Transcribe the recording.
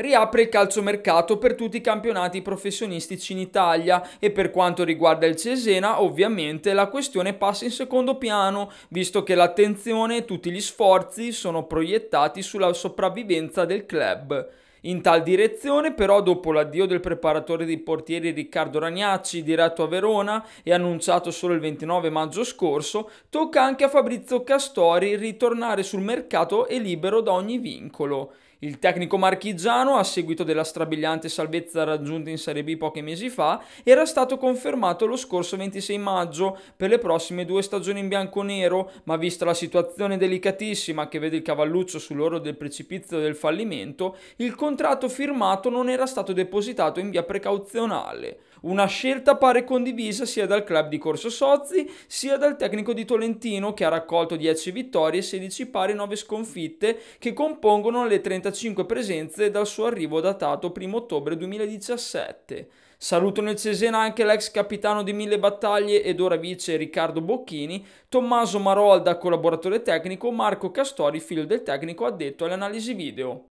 Riapre il calciomercato per tutti i campionati professionistici in Italia e per quanto riguarda il Cesena ovviamente la questione passa in secondo piano visto che l'attenzione e tutti gli sforzi sono proiettati sulla sopravvivenza del club in tal direzione, però dopo l'addio del preparatore dei portieri Riccardo Ragnacci, diretto a Verona e annunciato solo il 29 maggio scorso, tocca anche a Fabrizio Castori ritornare sul mercato e libero da ogni vincolo. Il tecnico marchigiano, a seguito della strabiliante salvezza raggiunta in Serie B pochi mesi fa, era stato confermato lo scorso 26 maggio per le prossime due stagioni in bianco-nero, ma vista la situazione delicatissima che vede il cavalluccio sull'oro del precipizio del fallimento, il contratto firmato non era stato depositato in via precauzionale. Una scelta pare condivisa sia dal club di Corso Sozzi sia dal tecnico di Tolentino che ha raccolto 10 vittorie e 16 pari 9 sconfitte che compongono le 35 presenze dal suo arrivo datato 1 ottobre 2017. Saluto nel Cesena anche l'ex capitano di mille battaglie ed ora vice Riccardo Bocchini, Tommaso Marolda collaboratore tecnico, Marco Castori figlio del tecnico addetto alle analisi video.